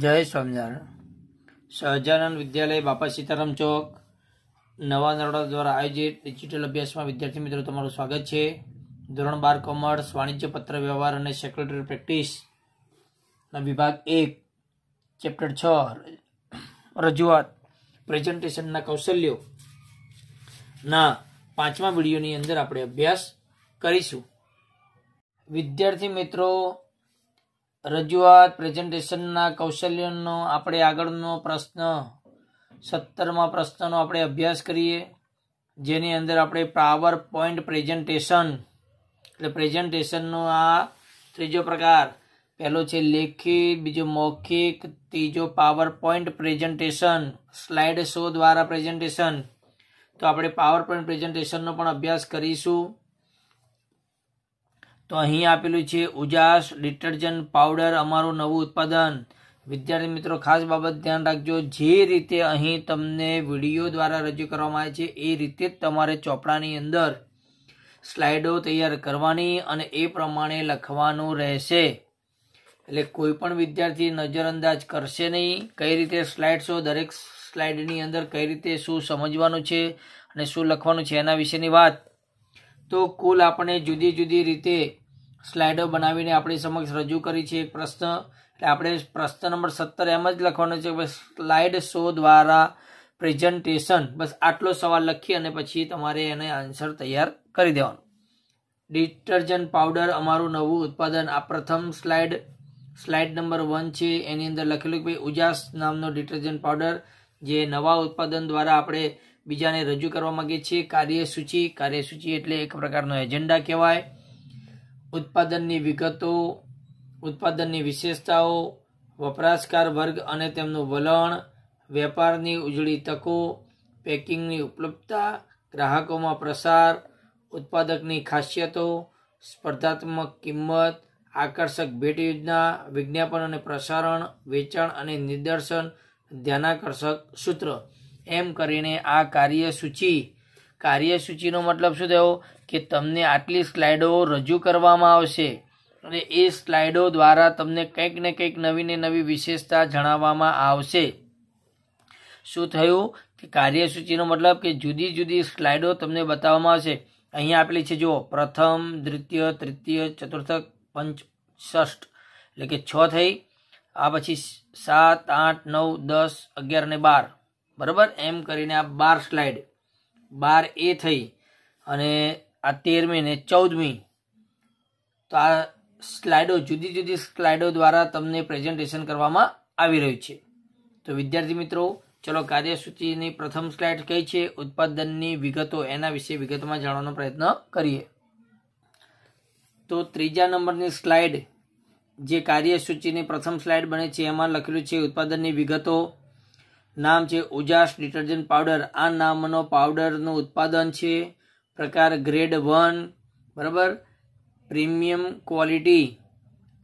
જય સ્વામિનારાયણ સહજાનંદ વિદ્યાલય બાપા સીતારામ ચોક નવા નરોડા દ્વારા આયોજિત ડિજિટલ અભ્યાસમાં વિદ્યાર્થી મિત્રો તમારું સ્વાગત છે ધોરણ બાર કોમર્સ વાણિજ્ય પત્ર વ્યવહાર અને સેક્રેટરી પ્રેક્ટિસ વિભાગ એક ચેપ્ટર છ રજૂઆત પ્રેઝન્ટેશનના કૌશલ્યો ના પાંચમા વિડીયોની અંદર આપણે અભ્યાસ કરીશું વિદ્યાર્થી મિત્રો રજૂઆત પ્રેઝન્ટેશનના કૌશલ્યનો આપણે આગળનો પ્રશ્ન સત્તરમાં પ્રશ્નનો આપણે અભ્યાસ કરીએ જેની અંદર આપણે પાવર પોઈન્ટ પ્રેઝન્ટેશન એટલે પ્રેઝન્ટેશનનો આ ત્રીજો પ્રકાર પહેલો છે લેખિત બીજો મૌખિક ત્રીજો power point presentation slide show દ્વારા પ્રેઝન્ટેશન તો આપણે પાવર પોઈન્ટ પ્રેઝન્ટેશનનો પણ અભ્યાસ કરીશું તો અહીં આપેલું છે ઉજાસ ડિટર્જન્ટ પાવડર અમારું નવું ઉત્પાદન વિદ્યાર્થી મિત્રો ખાસ બાબત ધ્યાન રાખજો જે રીતે અહીં તમને વિડીયો દ્વારા રજૂ કરવામાં આવે છે એ રીતે જ તમારે ચોપડાની અંદર સ્લાઇડો તૈયાર કરવાની અને એ પ્રમાણે લખવાનું રહેશે એટલે કોઈ પણ વિદ્યાર્થી નજરઅંદાજ કરશે નહીં કઈ રીતે સ્લાઇડ શો દરેક સ્લાઇડની અંદર કઈ રીતે શું સમજવાનું છે અને શું લખવાનું છે એના વિશેની વાત તો કુલ આપણે જુદી જુદી રીતે સ્લાઇડો બનાવીને આપણી સમક્ષ રજૂ કરી છે પ્રશ્ન એટલે આપણે પ્રશ્ન નંબર સત્તર એમ જ લખવાનો છે સ્લાઇડ શો દ્વારા પ્રેઝન્ટેશન બસ આટલો સવાલ લખી અને પછી તમારે એને આન્સર તૈયાર કરી દેવાનો ડિટર્જન્ટ પાવડર અમારું નવું ઉત્પાદન આ પ્રથમ સ્લાઇડ સ્લાઇડ નંબર વન છે એની અંદર લખેલું કે ભાઈ ઉજાસ નામનો ડિટર્જન્ટ પાવડર જે નવા ઉત્પાદન દ્વારા આપણે બીજાને રજૂ કરવા માગીએ છે કાર્યસૂચિ કાર્યસૂચિ એટલે એક પ્રકારનો એજન્ડા કહેવાય ઉત્પાદનની વિગતો ઉત્પાદનની વિશેષતાઓ વપરાશકાર વર્ગ અને તેમનું વલણ વેપારની ઉજળી તકો પેકિંગની ઉપલબ્ધતા ગ્રાહકોમાં પ્રસાર ઉત્પાદકની ખાસિયતો સ્પર્ધાત્મક કિંમત આકર્ષક ભેટ યોજના વિજ્ઞાપન અને પ્રસારણ વેચાણ અને નિદર્શન ધ્યાનાકર્ષક સૂત્ર એમ કરીને આ કાર્યસૂચિ કાર્યસૂચિનો મતલબ શું થયો કે તમને આટલી સ્લાઇડો રજૂ કરવામાં આવશે અને એ સ્લાઇડો દ્વારા તમને કંઈક ને કંઈક નવી ને નવી વિશેષતા જણાવવામાં આવશે શું થયું કે કાર્યસૂચિનો મતલબ કે જુદી જુદી સ્લાઇડો તમને બતાવવામાં આવશે અહીંયા આપેલી છે જુઓ પ્રથમ દ્વિતીય તૃતીય ચતુર્થક પંચ ષષ્ઠ એટલે કે છ થઈ આ પછી સાત આઠ નવ દસ અગિયાર અને બાર બરાબર એમ કરીને આ બાર સ્લાઇડ બાર એ થઈ અને આ તેરમી ને ચૌદમી તો આ સ્લાઇડો જુદી જુદી સ્લાઇડો દ્વારા તમને પ્રેઝન્ટેશન કરવામાં આવી રહ્યું છે તો વિદ્યાર્થી મિત્રો ચલો કાર્યસૂચિની પ્રથમ સ્લાઇડ કઈ છે ઉત્પાદનની વિગતો એના વિશે વિગતમાં જાણવાનો પ્રયત્ન કરીએ તો ત્રીજા નંબરની સ્લાઇડ જે કાર્યસૂચિની પ્રથમ સ્લાઇડ બને છે એમાં લખેલું છે ઉત્પાદનની વિગતો નામ છે ઉજાસ ડિટર્જન્ટ પાવડર આ નામનો પાવડરનું ઉત્પાદન છે પ્રકાર ગ્રેડ વન બરાબર પ્રીમિયમ ક્વોલિટી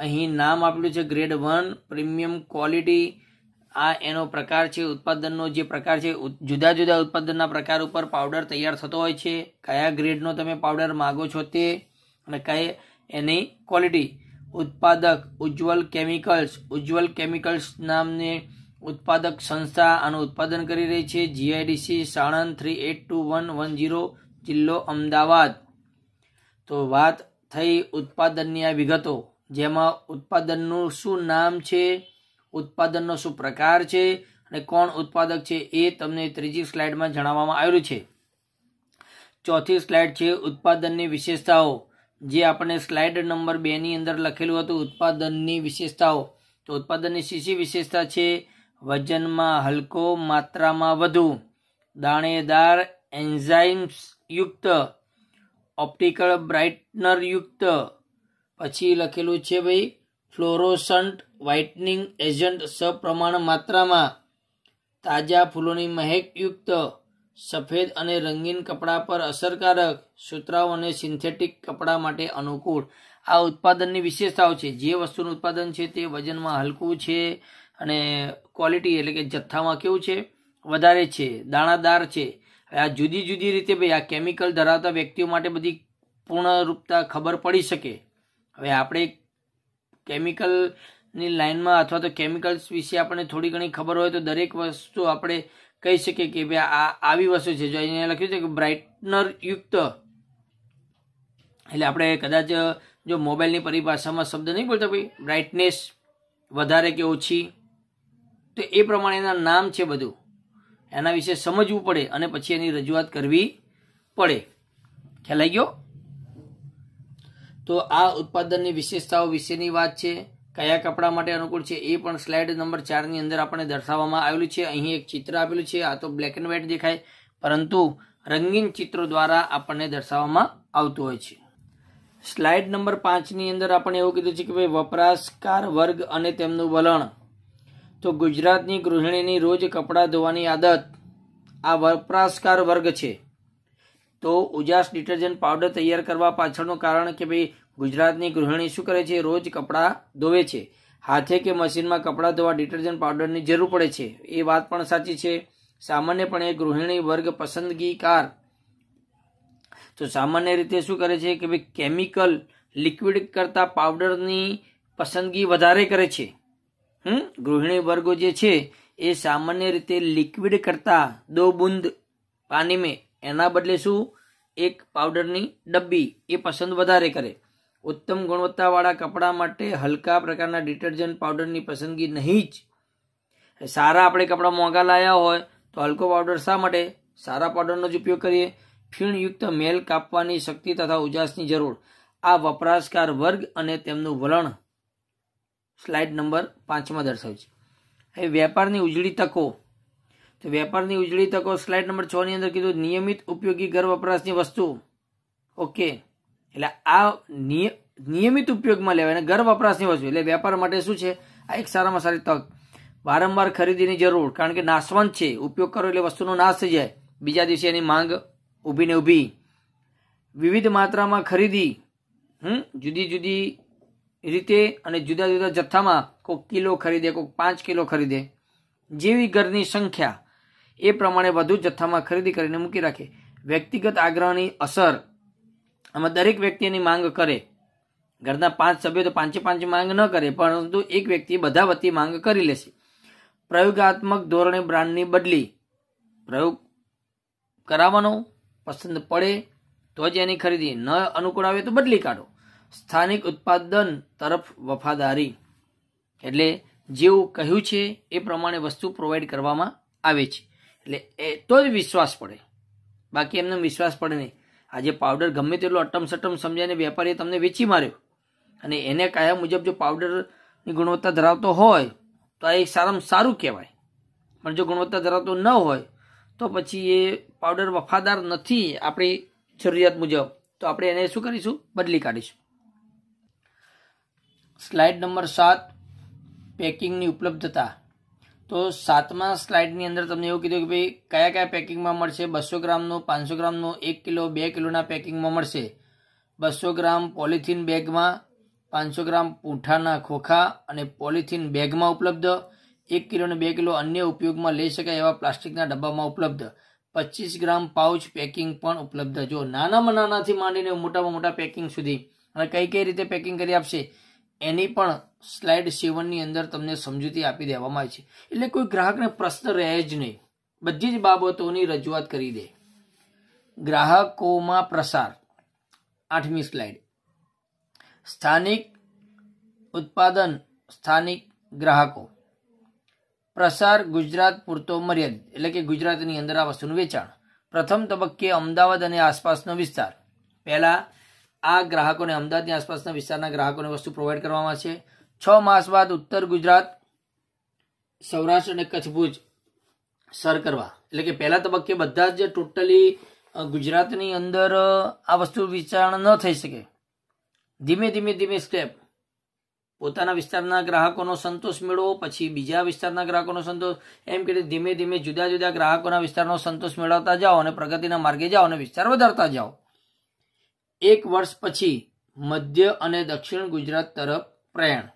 અહીં નામ આપેલું છે ગ્રેડ વન પ્રીમિયમ ક્વોલિટી આ એનો પ્રકાર છે ઉત્પાદનનો જે પ્રકાર છે જુદા જુદા ઉત્પાદનના પ્રકાર ઉપર પાવડર તૈયાર થતો હોય છે કયા ગ્રેડનો તમે પાવડર માગો છો તે અને કઈ એની ક્વોલિટી ઉત્પાદક ઉજ્જવલ કેમિકલ્સ ઉજ્જવલ કેમિકલ્સ નામને ઉત્પાદક સંસ્થા આનું ઉત્પાદન કરી રહી છે GIDC Sanand three eight two one one zero જિલ્લો અમદાવાદ તો વાત થઈ ઉત્પાદનની આ વિગતો જેમાં ઉત્પાદનનું શું નામ છે ઉત્પાદનનો શું પ્રકાર છે અને કોણ ઉત્પાદક છે એ તમને ત્રીજી સ્લાઇડમાં જણાવવામાં આવ્યું છે ચોથી સ્લાઇડ છે ઉત્પાદનની વિશેષતાઓ જે આપણે સ્લાઇડ નંબર બેની અંદર લખેલું હતું ઉત્પાદનની વિશેષતાઓ તો ઉત્પાદનની શીશી વિશેષતા છે વજનમાં હલકો માત્રામાં વધુ દાણેદાર એન્ઝાઇમ્સ યુક્ત ઓપ્ટિકલ બ્રાઇટનર યુક્ત પછી લખેલું છે ભાઈ ફ્લોરોસન્ટ વ્હાઇટનિંગ એજન્ટ સપ્રમાણ માત્રામાં તાજા ફૂલોની મહેકયુક્ત સફેદ અને રંગીન કપડાં પર અસરકારક સુતરાવ અને સિન્થેટિક કપડાં માટે અનુકૂળ આ ઉત્પાદનની વિશેષતાઓ છે જે વસ્તુનું ઉત્પાદન છે તે વજનમાં હલકું છે અને ક્વોલિટી એટલે કે જથ્થામાં કેવું છે વધારે છે દાણાદાર છે આ જુદી જુદી રીતે ભાઈ આ કેમિકલ ધરાવતા વ્યક્તિઓ માટે બધી પૂર્ણરૂપતા ખબર પડી શકે હવે આપણે કેમિકલની લાઇનમાં અથવા તો કેમિકલ્સ વિશે આપણને થોડી ઘણી ખબર હોય તો દરેક વસ્તુ આપણે કહી શકીએ કે ભાઈ આ આવી વસ્તુ છે જો અહીંયા લખ્યું છે કે બ્રાઇટનર યુક્ત એટલે આપણે કદાચ જો મોબાઈલની પરિભાષામાં શબ્દ નહીં બોલતા ભાઈ બ્રાઇટનેસ વધારે કે ઓછી તો એ પ્રમાણે એના નામ છે બધું એના વિશે સમજવું પડે અને પછી એની રજૂઆત કરવી પડે ખ્યાલ આવી ગયો તો આ ઉત્પાદનની વિશેષતાઓ વિશેની વાત છે કયા કપડાં માટે અનુકૂળ છે એ પણ સ્લાઇડ નંબર ચારની અંદર આપણને દર્શાવવામાં આવેલું છે અહીં એક ચિત્ર આપેલું છે આ તો બ્લેક એન્ડ વ્હાઇટ દેખાય પરંતુ રંગીન ચિત્રો દ્વારા આપણને દર્શાવવામાં આવતું હોય છે સ્લાઇડ નંબર પાંચની અંદર આપણે એવું કીધું છે કે ભાઈ વપરાશકાર વર્ગ અને તેમનું વલણ તો ગુજરાતની ગૃહિણીની રોજ કપડાં ધોવાની આદત આ વપરાશકાર વર્ગ છે તો ઉજાસ ડિટર્જન્ટ પાવડર તૈયાર કરવા પાછળનું કારણ કે ભાઈ ગુજરાતની ગૃહિણી શું કરે છે રોજ કપડાં ધોવે છે હાથે કે મશીનમાં કપડાં ધોવા ડિટર્જન્ટ પાવડરની જરૂર પડે છે એ વાત પણ સાચી છે સામાન્યપણે ગૃહિણી વર્ગ પસંદગીકાર તો સામાન્ય રીતે શું કરે છે કે ભાઈ કેમિકલ લિક્વિડ કરતાં પાવડરની પસંદગી વધારે કરે છે હમ ગૃહિણી વર્ગો જે છે એ સામાન્ય રીતે લિક્વિડ કરતાં દો બુંદ પાણી મેં એના બદલે શું એક પાવડરની ડબ્બી એ પસંદ વધારે કરે ઉત્તમ ગુણવત્તાવાળા કપડાં માટે હલકા પ્રકારના ડિટર્જન્ટ પાવડરની પસંદગી નહીં જ સારા આપણે કપડાં મોંઘા લાયા હોય તો હલકો પાવડર શા માટે સારા પાવડરનો જ ઉપયોગ કરીએ ફીણયુક્ત મેલ કાપવાની શક્તિ તથા ઉજાસની જરૂર આ વપરાશકાર વર્ગ અને તેમનું વલણ સ્લાઇડ નંબર પાંચમાં દર્શાવ્યું છે હવે વેપારની ઉજળી તકો તો વેપારની ઉજળી તકો સ્લાઇડ નંબર છ ની અંદર કીધું નિયમિત ઉપયોગી ઘર વપરાશની વસ્તુ ઓકે એટલે આ નિયમિત ઉપયોગમાં લેવાય અને ઘર વપરાશની વસ્તુ એટલે વેપાર માટે શું છે આ એક સારામાં સારી તક વારંવાર ખરીદીની જરૂર કારણ કે નાશવંત છે ઉપયોગ કરો એટલે વસ્તુનો નાશ થઈ જાય બીજા દિવસે એની માંગ ઊભી ને ઊભી વિવિધ માત્રામાં ખરીદી હમ જુદી જુદી રીતે અને જુદા જુદા જથ્થામાં કોઈક કિલો ખરીદે કોઈક પાંચ કિલો ખરીદે જેવી ઘરની સંખ્યા એ પ્રમાણે વધુ જથ્થામાં ખરીદી કરીને મૂકી રાખે વ્યક્તિગત આગ્રહની અસર આમાં દરેક વ્યક્તિની માંગ કરે ઘરના પાંચ સભ્યો તો પાંચે પાંચ માંગ ન કરે પરંતુ એક વ્યક્તિ બધા વતી માંગ કરી લેશે પ્રયોગાત્મક ધોરણે બ્રાન્ડની બદલી પ્રયોગ કરાવવાનો પસંદ પડે તો જ એની ખરીદી ન અનુકૂળ આવે તો બદલી કાઢો સ્થાનિક ઉત્પાદન તરફ વફાદારી એટલે જેવું કહ્યું છે એ પ્રમાણે વસ્તુ પ્રોવાઈડ કરવામાં આવે છે એટલે એ તો જ વિશ્વાસ પડે બાકી એમને વિશ્વાસ પડે નહીં આજે પાવડર ગમે તેટલો અટમ સટમ સમજાઈને વેપારીએ તમને વેચી માર્યો અને એને કાયા મુજબ જો પાવડરની ગુણવત્તા ધરાવતો હોય તો આ એ સારામાં સારું કહેવાય પણ જો ગુણવત્તા ધરાવતો ન હોય તો પછી એ પાવડર વફાદાર નથી આપણી જરૂરિયાત મુજબ તો આપણે એને શું કરીશું બદલી કાઢીશું સ્લાઇડ નંબર સાત પેકિંગની ઉપલબ્ધતા તો સાતમા સ્લાઇડની અંદર તમને એવું કીધું કે ભાઈ કયા કયા પેકિંગમાં મળશે બસો ગ્રામનું પાંચસો ગ્રામનું એક કિલો બે કિલોના પેકિંગમાં મળશે બસો ગ્રામ પોલિથીન બેગમાં પાંચસો ગ્રામ પૂંઠાના ખોખા અને પોલિથીન બેગમાં ઉપલબ્ધ એક કિલો અને બે કિલો અન્ય ઉપયોગમાં લઈ શકાય એવા પ્લાસ્ટિકના ડબ્બામાં ઉપલબ્ધ પચીસ ગ્રામ પાઉચ પેકિંગ પણ ઉપલબ્ધ જો નાનામાં નાનાથી માંડીને મોટામાં મોટા પેકિંગ સુધી અને કઈ કઈ રીતે પેકિંગ કરી આપશે એની પણ સ્લાઇડ સેવનની અંદર તમને સમજૂતી આપી દેવામાં આવી છે એટલે કોઈ ગ્રાહકને પ્રશ્ન રહે જ નહીં બધી જ બાબતોની રજૂઆત કરી દે ગ્રાહકોમાં પ્રસાર આઠમી સ્લાઇડ સ્થાનિક ઉત્પાદન સ્થાનિક ગ્રાહકો પ્રસાર ગુજરાત પૂરતો મર્યાદિત એટલે કે ગુજરાતની અંદર આ વસ્તુનું વેચાણ પ્રથમ તબક્કે અમદાવાદ અને આસપાસનો વિસ્તાર પહેલાં આ ગ્રાહકોને અમદાવાદની આસપાસના વિસ્તારના ગ્રાહકોને વસ્તુ પ્રોવાઈડ કરવામાં છે છ માસ બાદ ઉત્તર ગુજરાત સૌરાષ્ટ્ર અને કચ્છ ભુજ સર કરવા એટલે કે પહેલા તબક્કે બધા જ ટોટલી ગુજરાતની અંદર આ વસ્તુ વિચારણા ન થઈ શકે ધીમે ધીમે ધીમે સ્ટેપ પોતાના વિસ્તારના ગ્રાહકોનો સંતોષ મેળવો પછી બીજા વિસ્તારના ગ્રાહકોનો સંતોષ એમ કે ધીમે ધીમે જુદા જુદા ગ્રાહકોના વિસ્તારનો સંતોષ મેળવતા જાઓ અને પ્રગતિના માર્ગે જાઓ અને વિસ્તાર વધારતા જાઓ એક વર્ષ પછી મધ્ય અને દક્ષિણ ગુજરાત તરફ પ્રયાણ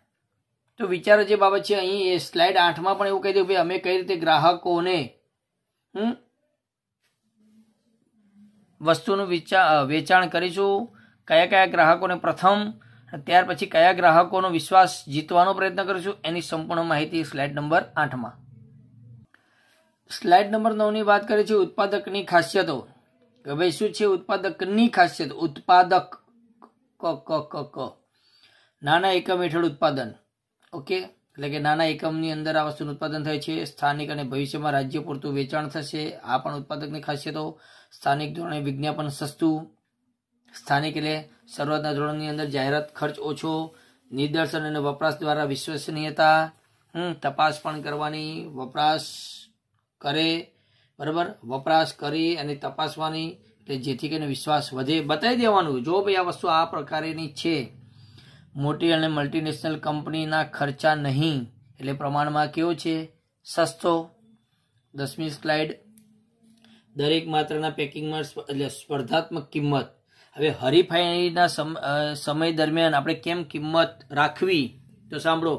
તો વિચારો જે બાબત છે અહીં એ સ્લાઇડ આઠમાં પણ એવું કહી દઉં કે અમે કઈ રીતે ગ્રાહકોને વસ્તુનું વેચાણ કરીશું કયા કયા ગ્રાહકોને પ્રથમ ત્યાર પછી કયા ગ્રાહકોનો વિશ્વાસ જીતવાનો પ્રયત્ન કરીશું એની સંપૂર્ણ માહિતી સ્લાઇડ નંબર આઠમાં સ્લાઇડ નંબર નવની વાત કરીએ છીએ ઉત્પાદકની ખાસિયતો કે ભાઈ શું છે ઉત્પાદકની ખાસિયત ઉત્પાદક ક ક ક ક નાના એકમ હેઠળ ઉત્પાદન ઓકે એટલે કે નાના એકમની અંદર આ વસ્તુનું ઉત્પાદન થાય છે સ્થાનિક અને ભવિષ્યમાં રાજ્ય પૂરતું વેચાણ થશે આ પણ ઉત્પાદકની ખાસિયતો સ્થાનિક ધોરણે વિજ્ઞાપન સસ્તું સ્થાનિક એટલે શરૂઆતના ધોરણની અંદર જાહેરાત ખર્ચ ઓછો નિદર્શન અને વપરાશ દ્વારા વિશ્વસનીયતા તપાસ પણ કરવાની વપરાશ કરે બરાબર વપરાશ કરી અને તપાસવાની જેથી કરીને વિશ્વાસ વધે બતાવી દેવાનું જો ભાઈ આ વસ્તુ આ પ્રકારેની છે મોટી અને મલ્ટીનેશનલ કંપનીના ખર્ચા નહીં એટલે પ્રમાણમાં કેવો છે સસ્તો દસમી સ્લાઇડ દરેક માત્રાના પેકિંગમાં એટલે સ્પર્ધાત્મક કિંમત હવે હરીફાઈના સમય દરમિયાન આપણે કેમ કિંમત રાખવી તો સાંભળો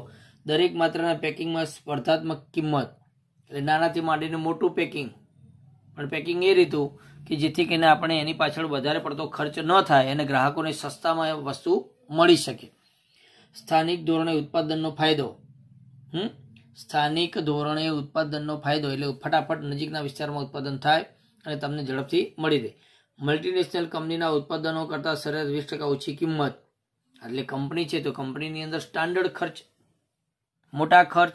દરેક માત્રાના પેકિંગમાં સ્પર્ધાત્મક કિંમત એટલે નાનાથી માંડીને મોટું પેકિંગ પણ પેકિંગ એ રીતું કે જેથી કરીને આપણે એની પાછળ વધારે પડતો ખર્ચ ન થાય અને ગ્રાહકોને સસ્તામાં વસ્તુ મળી શકે સ્થાનિક ધોરણે ઉત્પાદનનો ફાયદો હમ સ્થાનિક ધોરણે ઉત્પાદનનો ફાયદો એટલે ફટાફટ નજીકના વિસ્તારમાં ઉત્પાદન થાય અને તમને ઝડપથી મળી રહે મલ્ટીનેશનલ કંપનીના ઉત્પાદનો કરતાં સરેરાશ વીસ ટકા ઓછી કિંમત એટલે કંપની છે તો કંપનીની અંદર સ્ટાન્ડર્ડ ખર્ચ મોટા ખર્ચ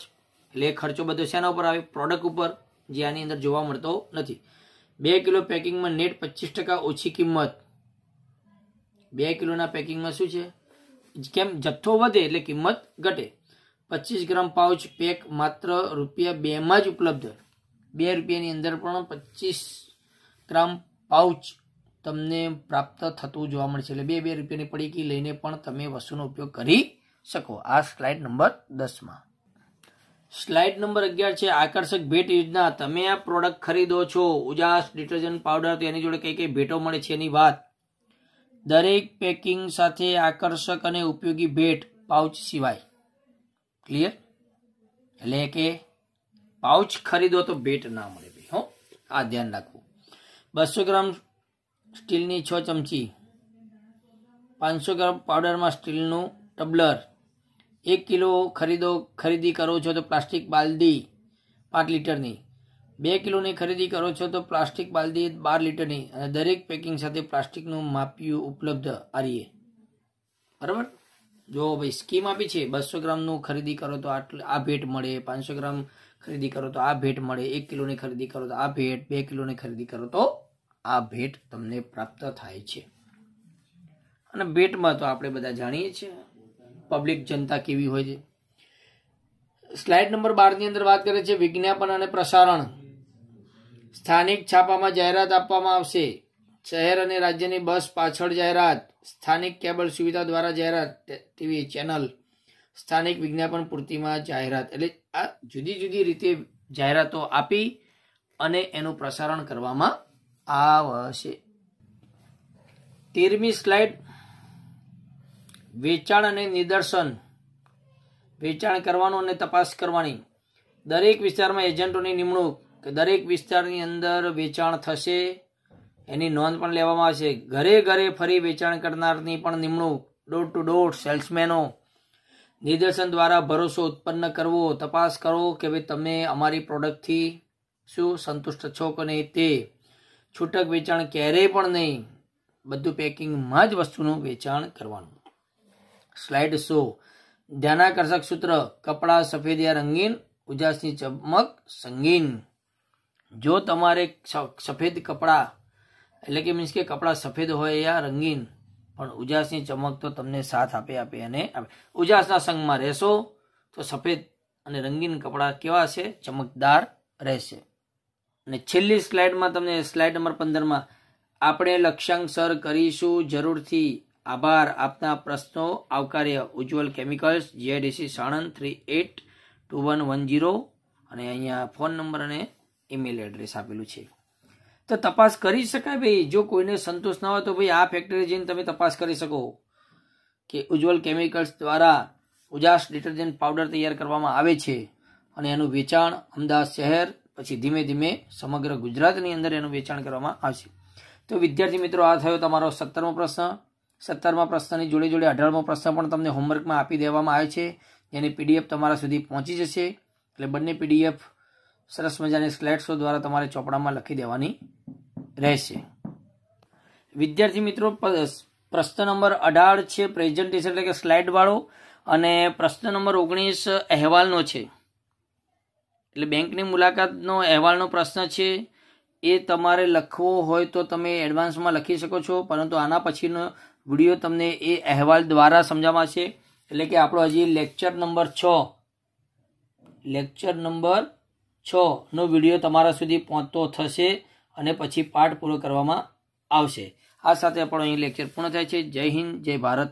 એટલે ખર્ચો બધો શેના ઉપર આવે પ્રોડક્ટ ઉપર જે આની અંદર જોવા મળતો નથી બે કિલો પેકિંગમાં નેટ પચીસ ટકા ઓછી કિંમત બે કિલોના પેકિંગમાં શું છે કેમ જથ્થો વધે એટલે કિંમત ઘટે પચીસ ગ્રામ પાઉચ પેક માત્ર રૂપિયા બેમાં જ ઉપલબ્ધ બે રૂપિયાની અંદર પણ પચીસ ગ્રામ પાઉચ તમને પ્રાપ્ત થતું જોવા મળશે એટલે બે બે રૂપિયાની પડીકી લઈને પણ તમે વસ્તુનો ઉપયોગ કરી શકો આ સ્લાઇડ નંબર દસમાં સ્લાઇડ નંબર અગિયાર છે આકર્ષક ભેટ યોજના તમે આ પ્રોડક્ટ ખરીદો છો ઉજાસ ડિટર્જન્ટ પાવડર તેની જોડે કઈ કઈ ભેટો મળે છે એની વાત દરેક પેકિંગ સાથે આકર્ષક અને ઉપયોગી ભેટ પાઉચ સિવાય ક્લિયર એટલે કે પાઉચ ખરીદો તો ભેટ ના મળે ભાઈ હો આ ધ્યાન રાખવું બસો ગ્રામ સ્ટીલની છ ચમચી પાંચસો ગ્રામ પાવડરમાં સ્ટીલનું ટબલર એક કિલો ખરીદો ખરીદી કરો છો તો પ્લાસ્ટિક બાલદી પાંચ લીટરની બે કિલોની ખરીદી કરો છો તો પ્લાસ્ટિક બાલદી બાર લીટરની અને દરેક પેકિંગ સાથે પ્લાસ્ટિકનું માપિયું ઉપલબ્ધ આરીએ બરાબર જો ભાઈ સ્કીમ આપી છે બસો ગ્રામનું ખરીદી કરો તો આટલું આ ભેટ મળે પાંચસો ગ્રામ ખરીદી કરો તો આ ભેટ મળે એક કિલોની ખરીદી કરો તો આ ભેટ બે કિલોની ખરીદી કરો તો આ ભેટ તમને પ્રાપ્ત થાય છે અને ભેટમાં તો આપણે બધા જાણીએ છીએ પબ્લિક જનતા કેવી હોય છે સ્લાઇડ નંબર બારની અંદર વાત કરે છે વિજ્ઞાપન અને પ્રસારણ સ્થાનિક છાપામાં જાહેરાત આપવામાં આવશે શહેર અને રાજ્યની બસ પાછળ જાહેરાત સ્થાનિક કેબલ સુવિધા દ્વારા જાહેરાત ટીવી ચેનલ સ્થાનિક વિજ્ઞાપન પૂર્તિમાં જાહેરાત એટલે આ જુદી જુદી રીતે જાહેરાતો આપી અને એનું પ્રસારણ કરવામાં આવશે તેરમી સ્લાઇડ વેચાણ અને નિદર્શન વેચાણ કરવાનું અને તપાસ કરવાની દરેક વિસ્તારમાં એજન્ટોની નિમણૂક કે દરેક વિસ્તારની અંદર વેચાણ થશે એની નોંધ પણ લેવામાં આવશે ઘરે ઘરે ફરી વેચાણ કરનારની પણ નિમણૂક ડોર ટુ ડોર સેલ્સમેનો નિદર્શન દ્વારા ભરોસો ઉત્પન્ન કરવો તપાસ કરો કે ભાઈ તમે અમારી પ્રોડક્ટથી શું સંતુષ્ટ છો કે નહીં તે છૂટક વેચાણ ક્યારેય પણ નહીં બધું પેકિંગમાં જ વસ્તુનું વેચાણ કરવાનું સ્લાઇડ શો ધ્યાનાકર્ષક સૂત્ર કપડાં સફેદિયા રંગીન ઉજાસની ચમક સંગીન જો તમારે સફેદ કપડાં એટલે કે મીન્સ કે કપડાં સફેદ હોય યા રંગીન પણ ઉજાસની ચમક તો તમને સાથ આપે આપે અને આપે ઉજાસના સંગમાં રહેશો તો સફેદ અને રંગીન કપડાં કેવા છે ચમકદાર રહેશે અને છેલ્લી સ્લાઇડમાં તમને સ્લાઇડ નંબર પંદરમાં આપણે લક્ષ્યાંક સર કરીશું જરૂરથી આભાર આપના પ્રશ્નો આવકાર્ય Ujjwal chemicals GIDC Sanand three eight two one one zero અને અહીંયા ફોન નંબર અને ઈમેલ એડ્રેસ આપેલું છે તો તપાસ કરી શકાય ભાઈ જો કોઈને સંતોષ ના હોય તો ભાઈ આ ફેક્ટરી જઈને તમે તપાસ કરી શકો કે ઉજ્જવલ કેમિકલ્સ દ્વારા ઉજાસ ડિટર્જન્ટ પાવડર તૈયાર કરવામાં આવે છે અને એનું વેચાણ અમદાવાદ શહેર પછી ધીમે ધીમે સમગ્ર ગુજરાતની અંદર એનું વેચાણ કરવામાં આવશે તો વિદ્યાર્થી મિત્રો આ થયો તમારો સત્તરમો પ્રશ્ન સત્તરમા પ્રશ્નની જોડે જોડે અઢારમો પ્રશ્ન પણ તમને હોમવર્કમાં આપી દેવામાં આવે છે જેની પીડીએફ તમારા સુધી પહોંચી જશે એટલે બંને પીડીએફ સરસ મજાની સ્લેટ્સો દ્વારા તમારે ચોપડામાં લખી દેવાની રહેશે વિદ્યાર્થી મિત્રો પ્રશ્ન નંબર અઢાર છે પ્રેઝન્ટેશન એટલે કે સ્લાઇડવાળો અને પ્રશ્ન નંબર ઓગણીસ અહેવાલનો છે એટલે બેંકની મુલાકાતનો અહેવાલનો પ્રશ્ન છે એ તમારે લખવો હોય તો તમે એડવાન્સમાં લખી શકો છો પરંતુ આના પછીનો વિડીયો તમને એ અહેવાલ દ્વારા છે એટલે કે આપણો હજી લેક્ચર નંબર છ લેક્ચર નંબર છનો વિડીયો તમારા સુધી પહોંચતો થશે અને પછી પાઠ પૂરો કરવામાં આવશે આ સાથે આપણો અહીં લેક્ચર પૂર્ણ થાય છે જય હિન્દ જય ભારત